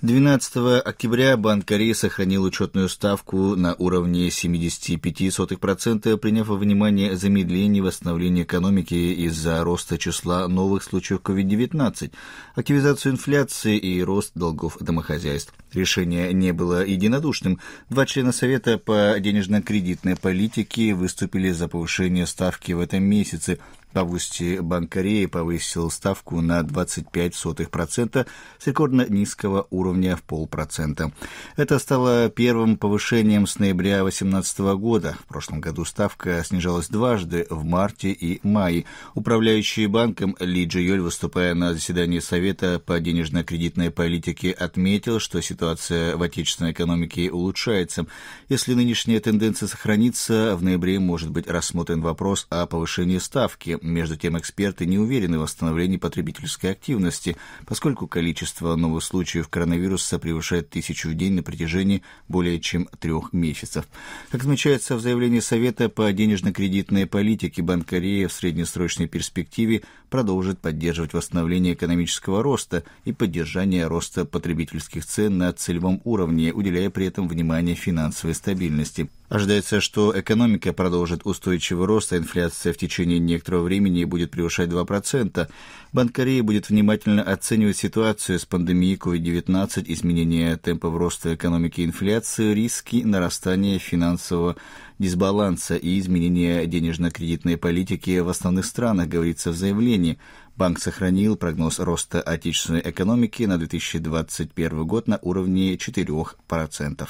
12 октября Банк Кореи сохранил учетную ставку на уровне 75%, приняв во внимание замедление восстановления экономики из-за роста числа новых случаев COVID-19, активизацию инфляции и рост долгов домохозяйств. Решение не было единодушным. Два члена Совета по денежно-кредитной политике выступили за повышение ставки в этом месяце, в августе Банк Кореи повысил ставку на 25% с рекордно низкого уровня в полпроцента. Это стало первым повышением с ноября 2018 года. В прошлом году ставка снижалась дважды в марте и мае. Управляющий банком Ли Джи Йоль, выступая на заседании Совета по денежно-кредитной политике, отметил, что ситуация в отечественной экономике улучшается. Если нынешняя тенденция сохранится, в ноябре может быть рассмотрен вопрос о повышении ставки между тем, эксперты не уверены в восстановлении потребительской активности, поскольку количество новых случаев коронавируса превышает тысячу в день на протяжении более чем трех месяцев. Как отмечается в заявлении Совета по денежно-кредитной политике, Банк Кореи в среднесрочной перспективе продолжит поддерживать восстановление экономического роста и поддержание роста потребительских цен на целевом уровне, уделяя при этом внимание финансовой стабильности. Ожидается, что экономика продолжит устойчивый рост, а инфляция в течение некоторого времени будет превышать 2%. Банк Кореи будет внимательно оценивать ситуацию с пандемией COVID-19, изменения темпов роста экономики и инфляции, риски нарастания финансового дисбаланса и изменения денежно-кредитной политики в основных странах, говорится в заявлении. Банк сохранил прогноз роста отечественной экономики на 2021 год на уровне 4%.